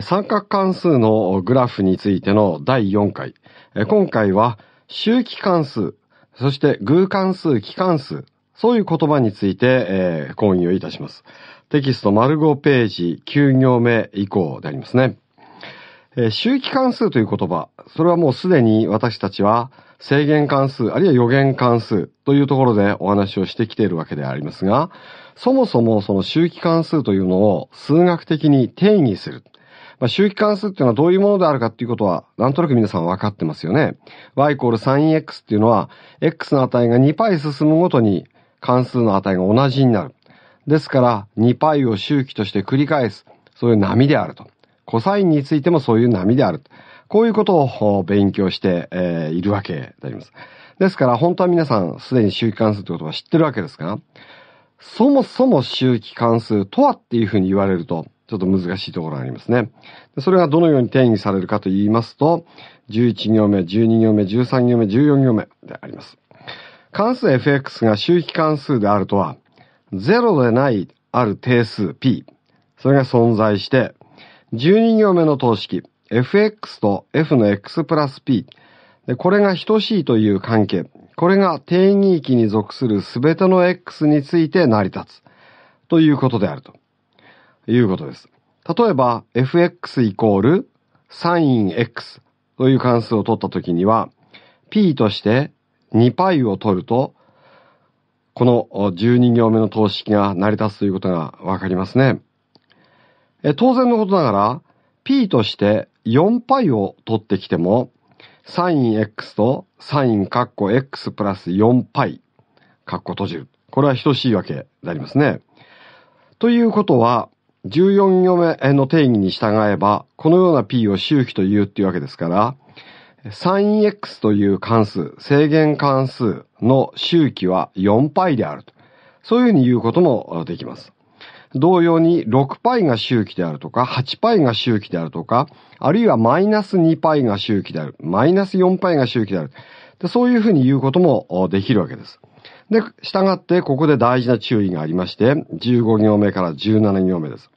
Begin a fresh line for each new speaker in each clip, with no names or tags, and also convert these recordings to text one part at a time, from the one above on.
三角関数のグラフについての第4回。今回は周期関数、そして偶関数、期関数、そういう言葉について、えー、講義をいたします。テキスト丸5ページ9行目以降でありますね。周期関数という言葉、それはもうすでに私たちは制限関数、あるいは予言関数というところでお話をしてきているわけでありますが、そもそもその周期関数というのを数学的に定義する。まあ、周期関数っていうのはどういうものであるかっていうことは、なんとなく皆さん分かってますよね。y イコール sinx っていうのは、x の値が 2π 進むごとに関数の値が同じになる。ですから、2π を周期として繰り返す。そういう波であると。コサインについてもそういう波である。こういうことを勉強して、えー、いるわけであります。ですから、本当は皆さん、すでに周期関数ってことは知ってるわけですが、そもそも周期関数とはっていうふうに言われると、ちょっと難しいところがありますね。それがどのように定義されるかと言いますと、11行目、12行目、13行目、14行目であります。関数 fx が周期関数であるとは、0でないある定数 p、それが存在して、12行目の等式、fx と f の x プラス p、これが等しいという関係、これが定義域に属するすべての x について成り立つということであると。いうことです。例えば、fx イコール sinx という関数を取ったときには、p として 2π を取ると、この12行目の等式が成り立つということがわかりますね。当然のことながら、p として 4π を取ってきても、sinx と sin カッコ x プラス 4π カッコ閉じる。これは等しいわけでありますね。ということは、14行目の定義に従えば、このような P を周期というっていうわけですから、sin(x) という関数、制限関数の周期は 4π であると。そういうふうに言うこともできます。同様に 6π が周期であるとか、8π が周期であるとか、あるいはマイナス 2π が周期である、マイナス 4π が周期である。でそういうふうに言うこともできるわけです。で、従ってここで大事な注意がありまして、15行目から17行目です。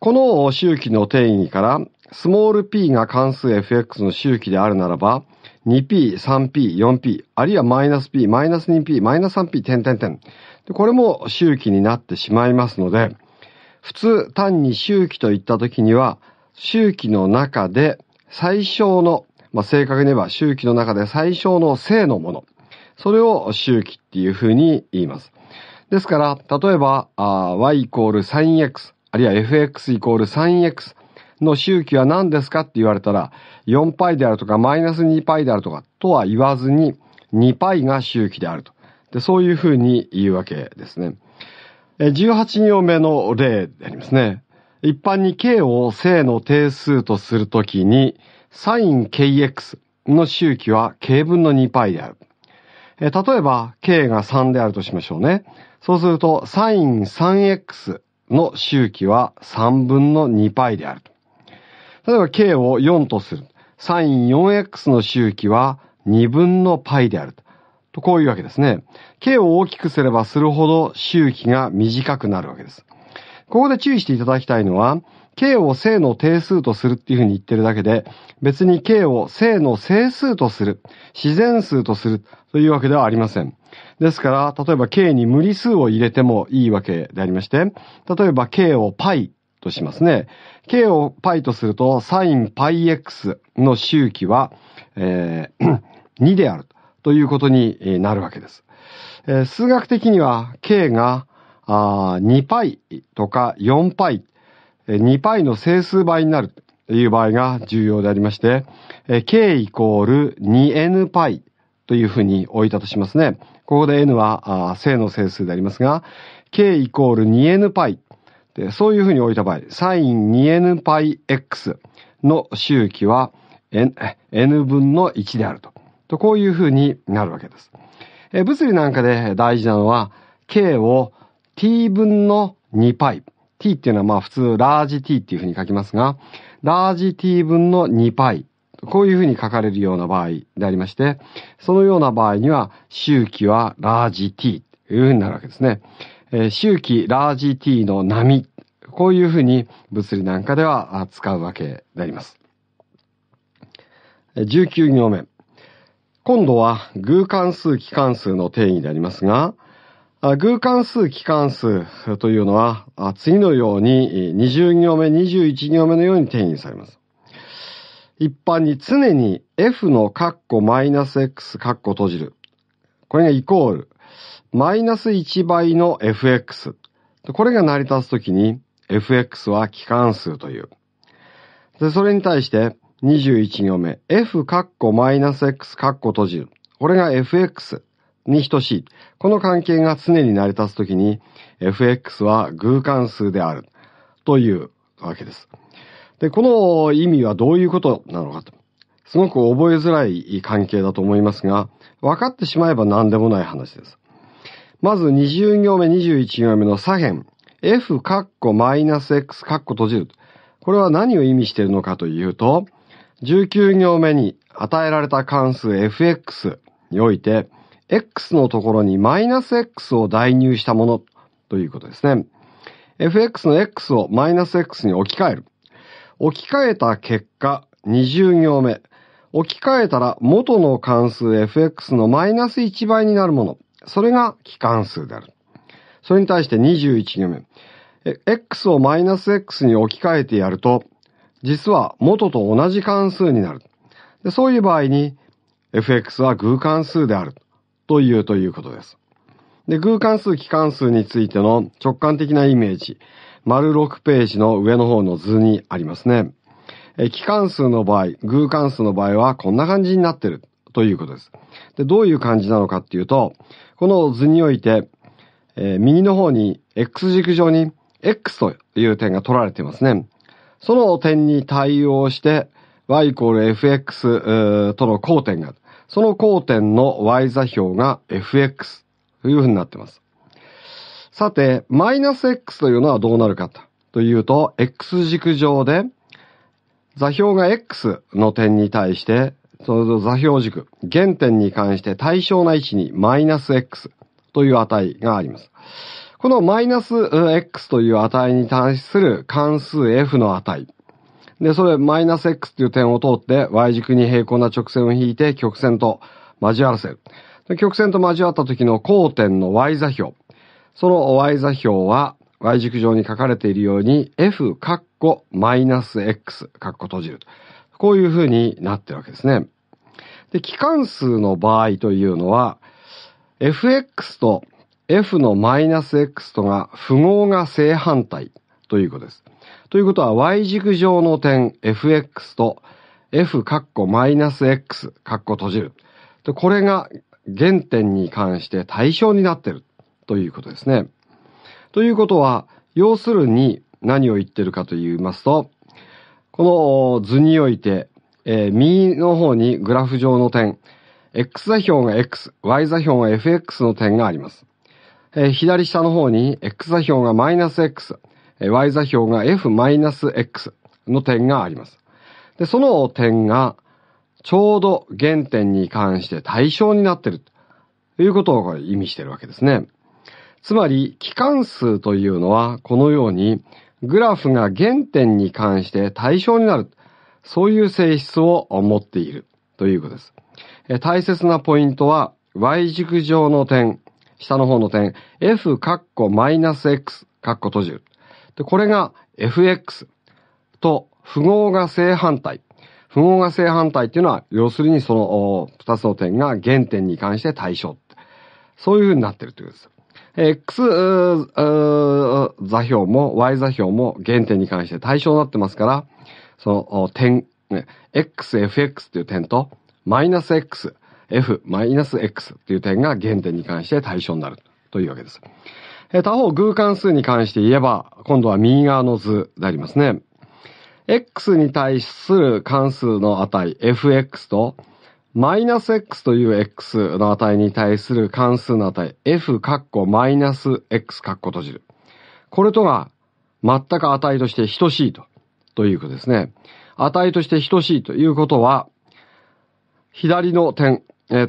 この周期の定義から、スモール p が関数 fx の周期であるならば、2p、3p、4p、あるいはマイナス p、マイナス 2p、マイナス 3p、点点点。これも周期になってしまいますので、普通単に周期といったときには、周期の中で最小の、まあ、正確に言えば周期の中で最小の正のもの。それを周期っていうふうに言います。ですから、例えば、y イコール 3x。あるいは fx イコール 3x の周期は何ですかって言われたら、4π であるとか、マイナス 2π であるとか、とは言わずに、2π が周期であると。で、そういうふうに言うわけですね。18行目の例でありますね。一般に k を正の定数とするときに、sinkx の周期は k 分の 2π である。例えば、k が3であるとしましょうね。そうすると、sin3x の周期は3分の 2π である例えば k を4とする。サイン 4x の周期は2分の π であると。こういうわけですね。k を大きくすればするほど周期が短くなるわけです。ここで注意していただきたいのは、k を正の定数とするっていうふうに言ってるだけで、別に k を正の整数とする、自然数とするというわけではありません。ですから、例えば k に無理数を入れてもいいわけでありまして、例えば k を π としますね。k を π とすると、sinπx の周期は、えー、2 であるということになるわけです。えー、数学的には k が 2π とか 4π、2π の整数倍になるという場合が重要でありまして、k イコール 2nπ というふうに置いたとしますね。ここで n は正の整数でありますが、k イコール 2nπ そういうふうに置いた場合、sin2nπx の周期は n, n 分の1であると。と、こういうふうになるわけです。物理なんかで大事なのは、k を t 分の 2π。t っていうのはまあ普通、ラージ t っていうふうに書きますが、ラージ t 分の 2π こういうふうに書かれるような場合でありまして、そのような場合には、周期はラージ t というふうになるわけですね。え周期ラージ t の波、こういうふうに物理なんかでは使うわけであります。19行目。今度は偶関数期関数の定義でありますが、偶関数期関数というのは次のように20行目、21行目のように定義されます。一般に常に f のカッコマイナス x カッコ閉じる。これがイコール、マイナス1倍の fx。これが成り立つときに fx は帰関数という。で、それに対して21行目、f カッコマイナス x カッコ閉じる。これが fx に等しい。この関係が常に成り立つときに fx は偶関数であるというわけです。で、この意味はどういうことなのかと。すごく覚えづらい関係だと思いますが、分かってしまえば何でもない話です。まず20行目、21行目の左辺、f カッコマイナス x カッコ閉じる。これは何を意味しているのかというと、19行目に与えられた関数 fx において、x のところにマイナス x を代入したものということですね。fx の x をマイナス x に置き換える。置き換えた結果、20行目。置き換えたら元の関数 fx のマイナス1倍になるもの。それが帰関数である。それに対して21行目。x をマイナス x に置き換えてやると、実は元と同じ関数になる。でそういう場合に、fx は偶関数である。というということです。で、偶関数、帰関数についての直感的なイメージ。丸6ページの上の方の図にありますね。え期間数の場合、偶関数の場合はこんな感じになってるということです。で、どういう感じなのかっていうと、この図において、えー、右の方に X 軸上に X という点が取られていますね。その点に対応して y イコール fx との交点が、その交点の y 座標が fx というふうになっています。さて、マイナス x というのはどうなるかというと、x 軸上で、座標が x の点に対して、その座標軸、原点に関して対象な位置にマイナス x という値があります。このマイナス x という値に対する関数 f の値。で、それマイナス x という点を通って y 軸に平行な直線を引いて曲線と交わらせる。曲線と交わった時の交点の y 座標。その y 座標は y 軸上に書かれているように f カッコマイナス x カッコ閉じる。こういう風になってるわけですね。で、期間数の場合というのは fx と f のマイナス x とが符号が正反対ということです。ということは y 軸上の点 fx と f カッコマイナス x カッコ閉じる。で、これが原点に関して対象になっている。ということですね。ということは、要するに何を言ってるかと言いますと、この図において、えー、右の方にグラフ上の点、x 座標が x、y 座標が fx の点があります。えー、左下の方に x 座標がマイナス x、y 座標が f マイナス x の点があります。で、その点がちょうど原点に関して対象になっているということを意味しているわけですね。つまり期間数というのはこのようにグラフが原点に関して対象になる。そういう性質を持っているということです。大切なポイントは Y 軸上の点、下の方の点、F カッコマイナス X カッコ閉じる。で、これが FX と符号が正反対。符号が正反対っていうのは、要するにその2つの点が原点に関して対象。そういうふうになってるということです。X 座標も Y 座標も原点に関して対象になってますから、その点、XFX という点と、マイナス X、F マイナス X という点が原点に関して対象になるというわけです。他方、偶関数に関して言えば、今度は右側の図でありますね。X に対する関数の値 FX と、マイナス x という x の値に対する関数の値 f カッコマイナス x カッコ閉じる。これとが全く値として等しいと、ということですね。値として等しいということは、左の点、え、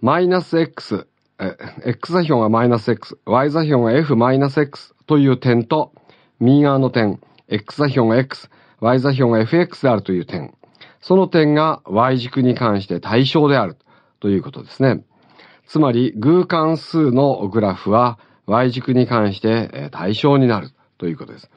マイナス x、え、x 座標がマイナス x、y 座標が f マイナス x という点と、右側の点、x 座標が x、y 座標が fx であるという点。その点が Y 軸に関して対象であるということですね。つまり、偶関数のグラフは Y 軸に関して対象になるということです。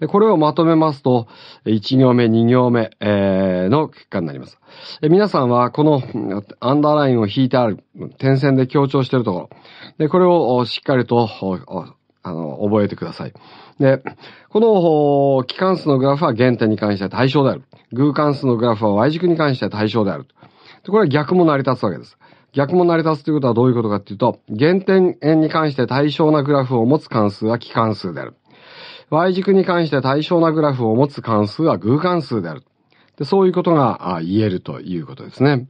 でこれをまとめますと、1行目、2行目、えー、の結果になります。皆さんはこのアンダーラインを引いてある点線で強調しているところ、でこれをしっかりとあの、覚えてください。で、この、期間数のグラフは原点に関しては対象である。偶関数のグラフは Y 軸に関しては対象である。で、これは逆も成り立つわけです。逆も成り立つということはどういうことかっていうと、原点円に関して対象なグラフを持つ関数は期間数である。Y 軸に関して対象なグラフを持つ関数は偶関数である。で、そういうことが言えるということですね。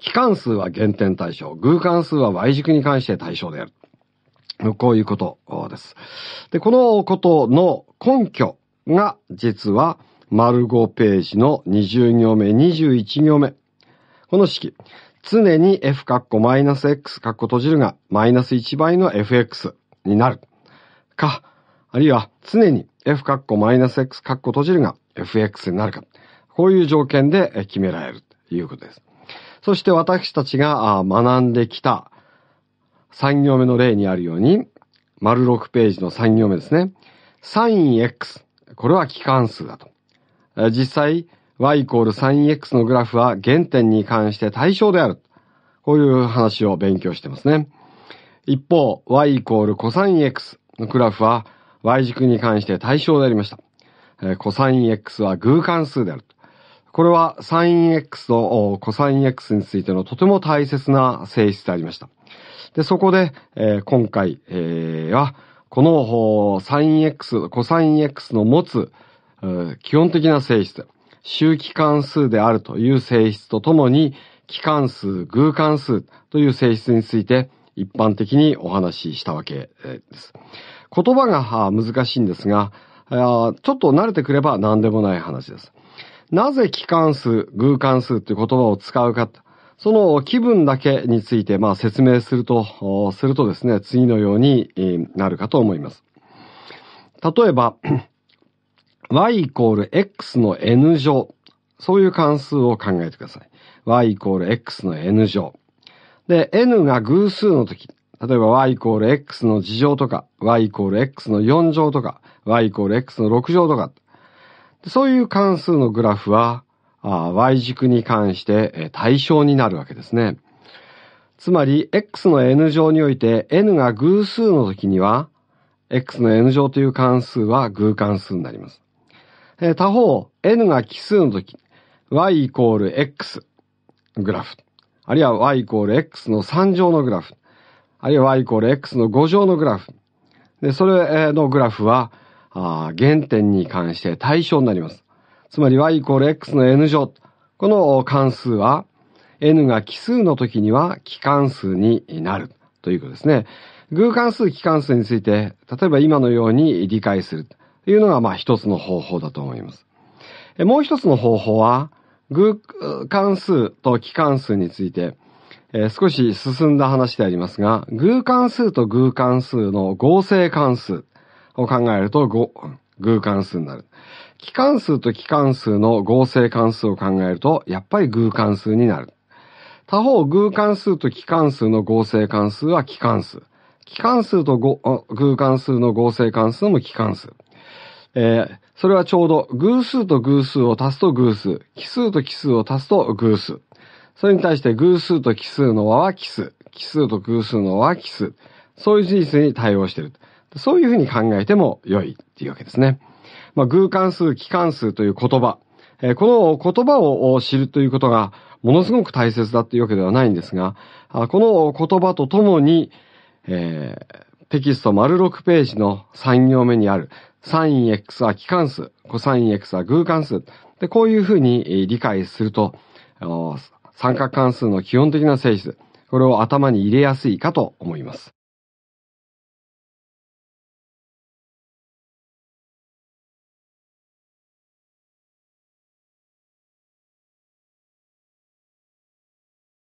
期間数は原点対象、偶関数は Y 軸に関して対象である。こういうことです。で、このことの根拠が実は丸5ページの20行目、21行目。この式。常に f カッコマイナス x カッコ閉じるが、マイナス1倍の fx になる。か、あるいは常に f カッコマイナス x カッコ閉じるが、fx になるか。こういう条件で決められるということです。そして私たちが学んできた3行目の例にあるように、丸6ページの3行目ですね。sin(x)。これは機関数だと。実際、y イコール sin(x) のグラフは原点に関して対象である。こういう話を勉強してますね。一方、y イコール cos(x) のグラフは y 軸に関して対象でありました。cos(x) は偶関数である。これは sin(x) と cos(x) についてのとても大切な性質でありました。で、そこで、えー、今回、えー、は、この、サイン X、コサイン X の持つ、基本的な性質、周期関数であるという性質とともに、期関数、偶関数という性質について、一般的にお話ししたわけです。言葉が難しいんですが、ちょっと慣れてくれば何でもない話です。なぜ期関数、偶関数という言葉を使うか、その気分だけについて、まあ、説明すると、するとですね、次のようになるかと思います。例えば、y イコール x の n 乗。そういう関数を考えてください。y イコール x の n 乗。で、n が偶数の時、例えば y イコール x の次乗とか、y イコール x の4乗とか、y イコール x の6乗とか、そういう関数のグラフは、y 軸に関して対象になるわけですね。つまり、x の n 乗において n が偶数の時には、x の n 乗という関数は偶関数になります。他方、n が奇数の時、y イコール x グラフ、あるいは y イコール x の3乗のグラフ、あるいは y イコール x の5乗のグラフ、で、それのグラフは、原点に関して対象になります。つまり y イコール x の n 乗。この関数は、n が奇数の時には奇関数になるということですね。偶関数、奇関数について、例えば今のように理解するというのが、まあ一つの方法だと思います。もう一つの方法は、偶関数と奇関数について、えー、少し進んだ話でありますが、偶関数と偶関数の合成関数を考えると偶関数になる。期間数と期間数の合成関数を考えると、やっぱり偶関数になる。他方、偶関数と期間数の合成関数は期間数。期間数と偶関数の合成関数も期間数。えー、それはちょうど偶数と偶数を足すと偶数、奇数と奇数を足すと偶数。それに対して偶数と奇数の和は奇数、奇数と偶数の和は奇数。そういう事実に対応している。そういうふうに考えても良いっていうわけですね。まあ、偶関数、奇関数という言葉、えこの言葉を知るということがものすごく大切だというわけではないんですが、この言葉とともに、えー、テキスト丸6ページの3行目にあるン x は奇関数、ン x は偶関数。で、こういうふうに理解すると、三角関数の基本的な性質、これを頭に入れやすいかと思います。